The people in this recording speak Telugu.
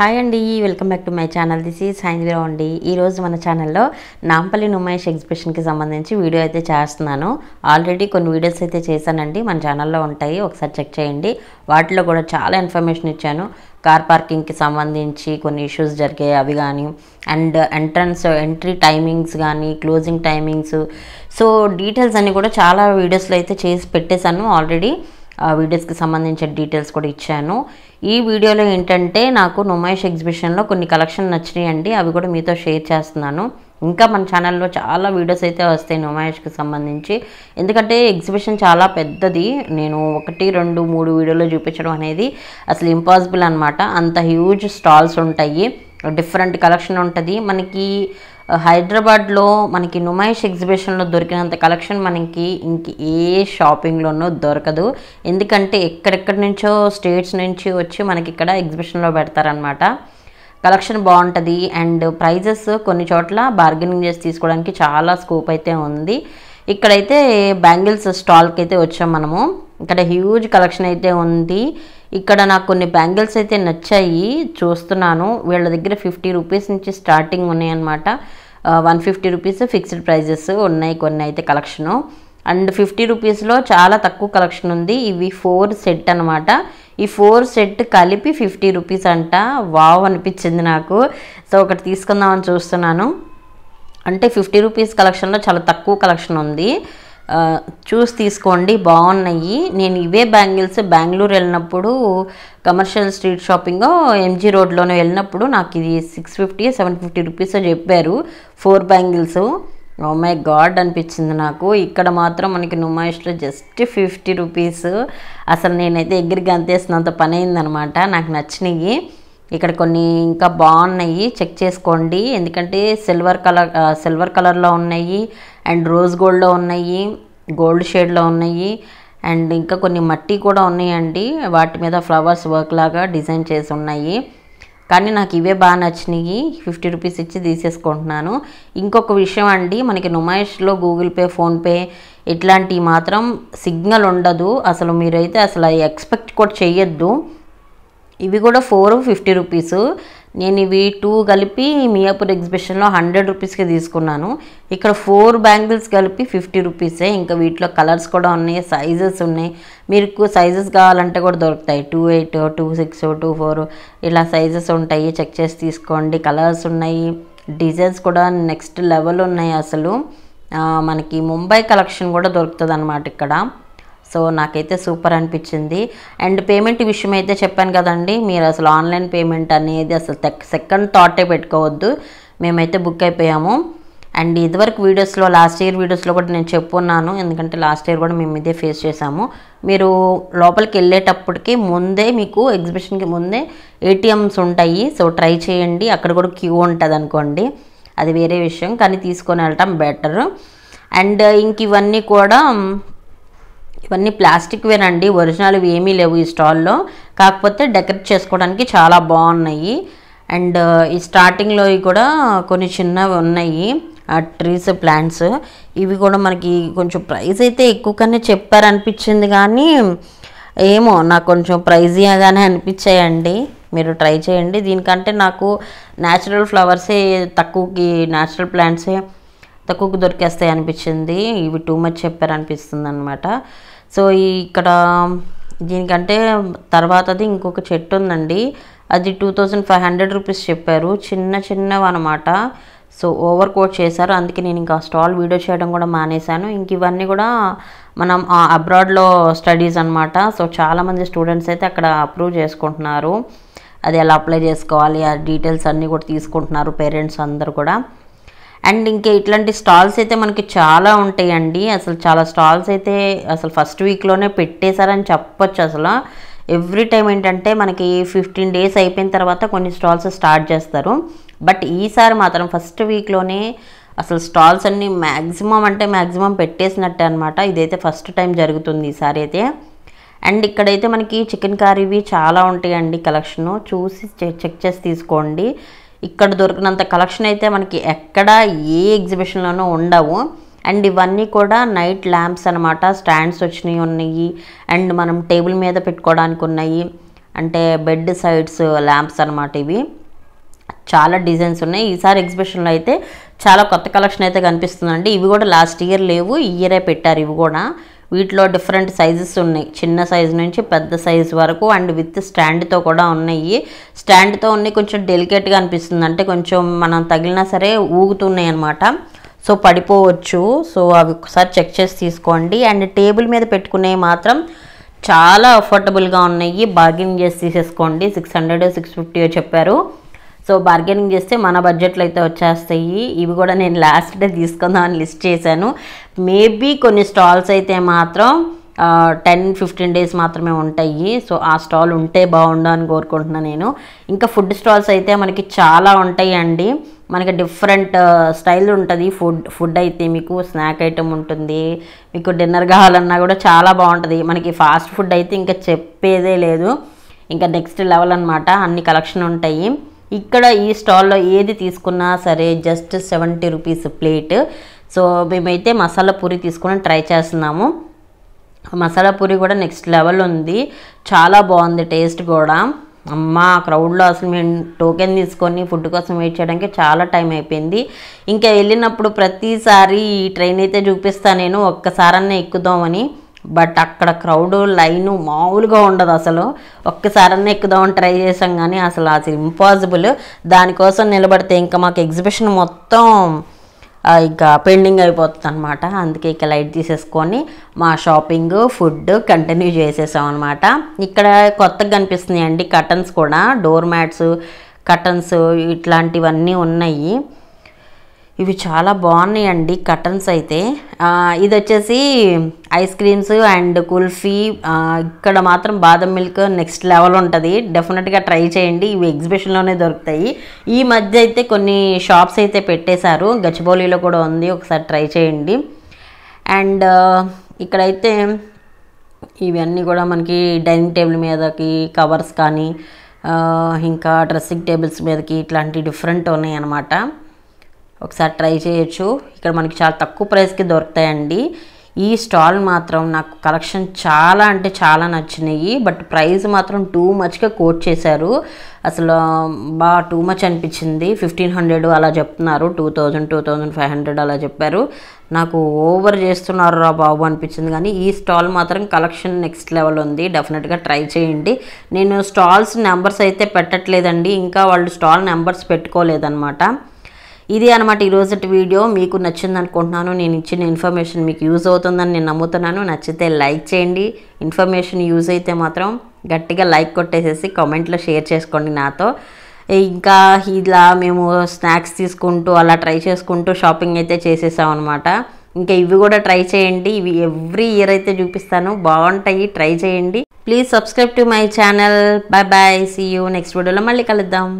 హాయ్ అండి welcome back to my channel this ఈ సాయంత్రం అండి ఈరోజు మన ఛానల్లో నాంపల్లి నుమేష్ ఎగ్జిబిషన్కి సంబంధించి వీడియో అయితే చేస్తున్నాను ఆల్రెడీ కొన్ని వీడియోస్ అయితే చేశానండి మన ఛానల్లో ఉంటాయి ఒకసారి చెక్ చేయండి వాటిలో కూడా చాలా ఇన్ఫర్మేషన్ ఇచ్చాను కార్ పార్కింగ్కి సంబంధించి కొన్ని ఇష్యూస్ జరిగాయి అవి కానీ అండ్ ఎంట్రన్స్ ఎంట్రీ టైమింగ్స్ కానీ క్లోజింగ్ టైమింగ్స్ సో డీటెయిల్స్ అన్నీ కూడా చాలా వీడియోస్లో అయితే చేసి పెట్టేశాను ఆల్రెడీ వీడియోస్కి సంబంధించిన డీటెయిల్స్ కూడా ఇచ్చాను ఈ వీడియోలో ఏంటంటే నాకు నుమాయిష్ ఎగ్జిబిషన్లో కొన్ని కలెక్షన్ నచ్చినాయండి అవి కూడా మీతో షేర్ చేస్తున్నాను ఇంకా మన ఛానల్లో చాలా వీడియోస్ అయితే వస్తాయి నుమాయిష్కి సంబంధించి ఎందుకంటే ఎగ్జిబిషన్ చాలా పెద్దది నేను ఒకటి రెండు మూడు వీడియోలో చూపించడం అనేది అసలు ఇంపాసిబుల్ అనమాట అంత హ్యూజ్ స్టాల్స్ ఉంటాయి డిఫరెంట్ కలెక్షన్ ఉంటుంది మనకి హైదరాబాద్లో మనకి నుమైష్ ఎగ్జిబిషన్లో దొరికినంత కలెక్షన్ మనకి ఇంక ఏ షాపింగ్లోనూ దొరకదు ఎందుకంటే ఎక్కడెక్కడి నుంచో స్టేట్స్ నుంచి వచ్చి మనకి ఇక్కడ ఎగ్జిబిషన్లో పెడతారనమాట కలెక్షన్ బాగుంటుంది అండ్ ప్రైజెస్ కొన్ని చోట్ల బార్గెనింగ్ చేసి తీసుకోవడానికి చాలా స్కోప్ అయితే ఉంది ఇక్కడైతే బ్యాంగిల్స్ స్టాల్కి అయితే వచ్చాం మనము ఇక్కడ హ్యూజ్ కలెక్షన్ అయితే ఉంది ఇక్కడ నాకు కొన్ని బ్యాంగిల్స్ అయితే నచ్చాయి చూస్తున్నాను వీళ్ళ దగ్గర ఫిఫ్టీ రూపీస్ నుంచి స్టార్టింగ్ ఉన్నాయన్నమాట one fifty rupees fixed prices ఉన్నాయి కొన్ని అయితే కలెక్షను అండ్ ఫిఫ్టీ రూపీస్లో చాలా తక్కువ కలెక్షన్ ఉంది ఇవి ఫోర్ సెట్ అనమాట ఈ ఫోర్ సెట్ కలిపి ఫిఫ్టీ రూపీస్ అంట వావ్ అనిపించింది నాకు సో ఒకటి తీసుకుందామని చూస్తున్నాను అంటే ఫిఫ్టీ రూపీస్ కలెక్షన్లో చాలా తక్కువ కలెక్షన్ ఉంది చూసి తీసుకోండి బాగున్నాయి నేను ఇవే బ్యాంగిల్స్ బెంగళూరు వెళ్ళినప్పుడు కమర్షియల్ స్ట్రీట్ షాపింగ్ ఎంజీ రోడ్లోనే వెళ్ళినప్పుడు నాకు ఇది six fifty seven fifty rupees చెప్పారు four bangles oh my God అనిపించింది నాకు ఇక్కడ మాత్రం మనకి నుమాయిష్లో జస్ట్ ఫిఫ్టీ రూపీస్ అసలు నేనైతే ఎగ్గరికి అంతేసినంత పని అయిందనమాట నాకు నచ్చినవి ఇక్కడ కొన్ని ఇంకా బాగున్నాయి చెక్ చేసుకోండి ఎందుకంటే సిల్వర్ కలర్ సిల్వర్ కలర్లో ఉన్నాయి అండ్ రోజ్ గోల్డ్లో ఉన్నాయి గోల్డ్ షేడ్లో ఉన్నాయి అండ్ ఇంకా కొన్ని మట్టి కూడా ఉన్నాయండి వాటి మీద ఫ్లవర్స్ వర్క్ లాగా డిజైన్ చేసి ఉన్నాయి కానీ నాకు ఇవే బాగా నచ్చినాయి ఫిఫ్టీ రూపీస్ ఇచ్చి తీసేసుకుంటున్నాను ఇంకొక విషయం అండి మనకి నుమాయిష్లో గూగుల్ పే ఫోన్పే ఇట్లాంటివి మాత్రం సిగ్నల్ ఉండదు అసలు మీరైతే అసలు ఎక్స్పెక్ట్ కూడా చేయొద్దు ఇవి కూడా ఫోర్ ఫిఫ్టీ రూపీస్ నేను ఇవి టూ కలిపి మియాపూర్ ఎగ్జిబిషన్లో హండ్రెడ్ రూపీస్కి తీసుకున్నాను ఇక్కడ ఫోర్ బ్యాంగిల్స్ కలిపి ఫిఫ్టీ రూపీసే ఇంకా వీటిలో కలర్స్ కూడా ఉన్నాయి సైజెస్ ఉన్నాయి మీకు సైజెస్ కావాలంటే కూడా దొరుకుతాయి two eight two six two four ఇలా సైజెస్ ఉంటాయి చెక్ చేసి తీసుకోండి కలర్స్ ఉన్నాయి డిజైన్స్ కూడా నెక్స్ట్ లెవెల్ ఉన్నాయి అసలు మనకి ముంబై కలెక్షన్ కూడా దొరుకుతుంది ఇక్కడ సో నాకైతే సూపర్ అనిపించింది అండ్ పేమెంట్ విషయం అయితే చెప్పాను కదండి మీరు అసలు ఆన్లైన్ పేమెంట్ అనేది అసలు సెకండ్ థాటే పెట్టుకోవద్దు మేమైతే బుక్ అయిపోయాము అండ్ ఇదివరకు వీడియోస్లో లాస్ట్ ఇయర్ వీడియోస్లో కూడా నేను చెప్పున్నాను ఎందుకంటే లాస్ట్ ఇయర్ కూడా మేము ఇదే ఫేస్ చేసాము మీరు లోపలికి వెళ్ళేటప్పటికి ముందే మీకు ఎగ్జిబిషన్కి ముందే ఏటీఎంస్ ఉంటాయి సో ట్రై చేయండి అక్కడ కూడా క్యూ ఉంటుంది అనుకోండి అది వేరే విషయం కానీ తీసుకొని వెళ్ళటం బెటర్ అండ్ ఇంక ఇవన్నీ కూడా ఇవన్నీ ప్లాస్టిక్వేనండి ఒరిజినల్ ఏమీ లేవు ఈ స్టాల్లో కాకపోతే డెకరేట్ చేసుకోవడానికి చాలా బాగున్నాయి అండ్ ఈ స్టార్టింగ్లో కూడా కొన్ని చిన్నవి ఉన్నాయి ఆ ట్రీస్ ప్లాంట్స్ ఇవి కూడా మనకి కొంచెం ప్రైస్ అయితే ఎక్కువగానే చెప్పారనిపించింది కానీ ఏమో నాకు కొంచెం ప్రైజీగానే అనిపించాయండి మీరు ట్రై చేయండి దీనికంటే నాకు న్యాచురల్ ఫ్లవర్సే తక్కువకి న్యాచురల్ ప్లాంట్సే తక్కువకు దొరికేస్తాయి అనిపించింది ఇవి టూ మచ్ చెప్పారు అనిపిస్తుంది అనమాట సో ఇక్కడ దీనికంటే తర్వాతది ఇంకొక చెట్టు ఉందండి అది two thousand five hundred rupees చెప్పారు చిన్న చిన్నవి అనమాట సో ఓవర్ కోట్ చేశారు అందుకే నేను ఇంకా స్టాల్ వీడియో చేయడం కూడా మానేశాను ఇంక ఇవన్నీ కూడా మనం అబ్రాడ్లో స్టడీస్ అనమాట సో చాలామంది స్టూడెంట్స్ అయితే అక్కడ అప్రూవ్ చేసుకుంటున్నారు అది ఎలా అప్లై చేసుకోవాలి ఆ డీటెయిల్స్ అన్నీ కూడా తీసుకుంటున్నారు పేరెంట్స్ అందరు కూడా అండ్ ఇంకా ఇట్లాంటి స్టాల్స్ అయితే మనకి చాలా ఉంటాయండి అసలు చాలా స్టాల్స్ అయితే అసలు ఫస్ట్ వీక్లోనే పెట్టేశారని చెప్పొచ్చు అసలు ఎవ్రీ టైం ఏంటంటే మనకి ఫిఫ్టీన్ డేస్ అయిపోయిన తర్వాత కొన్ని స్టాల్స్ స్టార్ట్ చేస్తారు బట్ ఈసారి మాత్రం ఫస్ట్ వీక్లోనే అసలు స్టాల్స్ అన్నీ మ్యాక్సిమం అంటే మ్యాక్సిమం పెట్టేసినట్టే అనమాట ఇదైతే ఫస్ట్ టైం జరుగుతుంది ఈసారి అయితే అండ్ ఇక్కడైతే మనకి చికెన్ కర్రీవి చాలా ఉంటాయండి కలెక్షను చూసి చెక్ చేసి తీసుకోండి ఇక్కడ దొరికినంత కలెక్షన్ అయితే మనకి ఎక్కడ ఏ ఎగ్జిబిషన్లోనూ ఉండవు అండ్ ఇవన్నీ కూడా నైట్ ల్యాంప్స్ అనమాట స్టాండ్స్ వచ్చినవి ఉన్నాయి అండ్ మనం టేబుల్ మీద పెట్టుకోవడానికి ఉన్నాయి అంటే బెడ్ సైడ్స్ ల్యాంప్స్ అనమాట ఇవి చాలా డిజైన్స్ ఉన్నాయి ఈసారి ఎగ్జిబిషన్లో అయితే చాలా కొత్త కలెక్షన్ అయితే కనిపిస్తుందండి ఇవి కూడా లాస్ట్ ఇయర్ లేవు ఈ ఇయరే పెట్టారు ఇవి కూడా వీటిలో డిఫరెంట్ సైజెస్ ఉన్నాయి చిన్న సైజు నుంచి పెద్ద సైజు వరకు అండ్ విత్ స్టాండ్తో కూడా ఉన్నాయి స్టాండ్తో ఉన్నాయి కొంచెం డెలికేట్గా అనిపిస్తుంది అంటే కొంచెం మనం తగిలినా సరే ఊగుతున్నాయి అనమాట సో పడిపోవచ్చు సో అవి ఒకసారి చెక్ చేసి తీసుకోండి అండ్ టేబుల్ మీద పెట్టుకునేవి మాత్రం చాలా అఫోర్డబుల్గా ఉన్నాయి బార్గెన్ చేసి తీసేసుకోండి సిక్స్ హండ్రెడ్ సిక్స్ ఫిఫ్టీ చెప్పారు సో బార్గెనింగ్ చేస్తే మన బడ్జెట్లో అయితే వచ్చేస్తాయి ఇవి కూడా నేను లాస్ట్ డే తీసుకుందామని లిస్ట్ చేశాను మేబీ కొన్ని స్టాల్స్ అయితే మాత్రం టెన్ ఫిఫ్టీన్ డేస్ మాత్రమే ఉంటాయి సో ఆ స్టాల్ ఉంటే బాగుండు అని కోరుకుంటున్నాను నేను ఇంకా ఫుడ్ స్టాల్స్ అయితే మనకి చాలా ఉంటాయి అండి మనకి డిఫరెంట్ స్టైల్ ఉంటుంది ఫుడ్ ఫుడ్ అయితే మీకు స్నాక్ ఐటమ్ ఉంటుంది మీకు డిన్నర్ కావాలన్నా కూడా చాలా బాగుంటుంది మనకి ఫాస్ట్ ఫుడ్ అయితే ఇంకా చెప్పేదే లేదు ఇంకా నెక్స్ట్ లెవెల్ అనమాట అన్ని కలెక్షన్ ఉంటాయి ఇక్కడ ఈ స్టాల్లో ఏది తీసుకున్నా సరే just seventy rupees plate so మేమైతే మసాలా పూరి తీసుకుని ట్రై చేస్తున్నాము మసాలా పూరి కూడా నెక్స్ట్ లెవెల్ ఉంది చాలా బాగుంది టేస్ట్ కూడా అమ్మ క్రౌడ్లో అసలు మేము టోకెన్ తీసుకొని ఫుడ్ కోసం వెయిట్ చేయడానికి చాలా టైం అయిపోయింది ఇంకా వెళ్ళినప్పుడు ప్రతిసారి ఈ ట్రైన్ అయితే చూపిస్తాను నేను ఒక్కసారన్నా ఎక్కుదామని బట్ అక్కడ క్రౌడ్ లైను మామూలుగా ఉండదు అసలు ఒక్కసారన్నా ఎక్కుదామని ట్రై చేసాం కానీ అసలు అసలు ఇంపాసిబుల్ దానికోసం నిలబడితే ఇంకా మాకు ఎగ్జిబిషన్ మొత్తం ఇక పెండింగ్ అయిపోతుంది అనమాట అందుకే ఇక లైట్ తీసేసుకొని మా షాపింగ్ ఫుడ్ కంటిన్యూ చేసేసాం అనమాట ఇక్కడ కొత్తగా కనిపిస్తున్నాయండి కటన్స్ కూడా డోర్ మ్యాట్స్ కటన్స్ ఇట్లాంటివన్నీ ఉన్నాయి ఇవి చాలా బాగున్నాయండి కటన్స్ అయితే ఇది వచ్చేసి ఐస్ క్రీమ్స్ అండ్ కుల్ఫీ ఇక్కడ మాత్రం బాదం మిల్క్ నెక్స్ట్ లెవెల్ ఉంటుంది డెఫినెట్గా ట్రై చేయండి ఇవి ఎగ్జిబిషన్లోనే దొరుకుతాయి ఈ మధ్య అయితే కొన్ని షాప్స్ అయితే పెట్టేశారు గచ్చిబౌలిలో కూడా ఉంది ఒకసారి ట్రై చేయండి అండ్ ఇక్కడైతే ఇవన్నీ కూడా మనకి డైనింగ్ టేబుల్ మీదకి కవర్స్ కానీ ఇంకా డ్రెస్సింగ్ టేబుల్స్ మీదకి ఇట్లాంటి డిఫరెంట్ ఉన్నాయి అన్నమాట ఒకసారి ట్రై చేయొచ్చు ఇక్కడ మనకి చాలా తక్కువ ప్రైస్కి దొరుకుతాయండి ఈ స్టాల్ మాత్రం నాకు కలెక్షన్ చాలా అంటే చాలా నచ్చినాయి బట్ ప్రైస్ మాత్రం టూ మచ్గా కోట్ చేశారు అసలు బాగా టూ మచ్ అనిపించింది ఫిఫ్టీన్ హండ్రెడ్ అలా చెప్తున్నారు two thousand two thousand five hundred అలా చెప్పారు నాకు ఓవర్ చేస్తున్నారు రా బాబు అనిపించింది కానీ ఈ స్టాల్ మాత్రం కలెక్షన్ నెక్స్ట్ లెవెల్ ఉంది డెఫినెట్గా ట్రై చేయండి నేను స్టాల్స్ నెంబర్స్ అయితే పెట్టట్లేదండి ఇంకా వాళ్ళు స్టాల్ నెంబర్స్ పెట్టుకోలేదన్నమాట ఇది అనమాట ఈరోజు వీడియో మీకు నచ్చింది అనుకుంటున్నాను నేను ఇచ్చిన ఇన్ఫర్మేషన్ మీకు యూజ్ అవుతుందని నేను నమ్ముతున్నాను నచ్చితే లైక్ చేయండి ఇన్ఫర్మేషన్ యూజ్ అయితే మాత్రం గట్టిగా లైక్ కొట్టేసేసి కామెంట్లో షేర్ చేసుకోండి నాతో ఇంకా ఇలా మేము స్నాక్స్ తీసుకుంటూ అలా ట్రై చేసుకుంటూ షాపింగ్ అయితే చేసేసాం అనమాట ఇంకా ఇవి కూడా ట్రై చేయండి ఇవి ఎవ్రీ ఇయర్ అయితే చూపిస్తాను బాగుంటాయి ట్రై చేయండి please subscribe to my channel bye bye see you next వీడియోలో మళ్ళీ కలుద్దాం